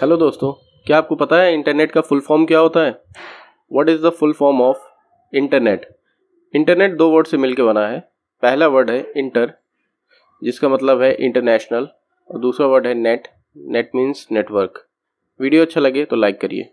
hello दोस्तों क्या आपको पता है इंटरनेट का फुल फॉर्म क्या होता है what is the full form of internet internet दो वर्ड से मिलकर बना है पहला वर्ड है इंटर जिसका मतलब है इंटरनेशनल और दूसरा वर्ड है net net means network video अच्छा लगे तो लाइक करिए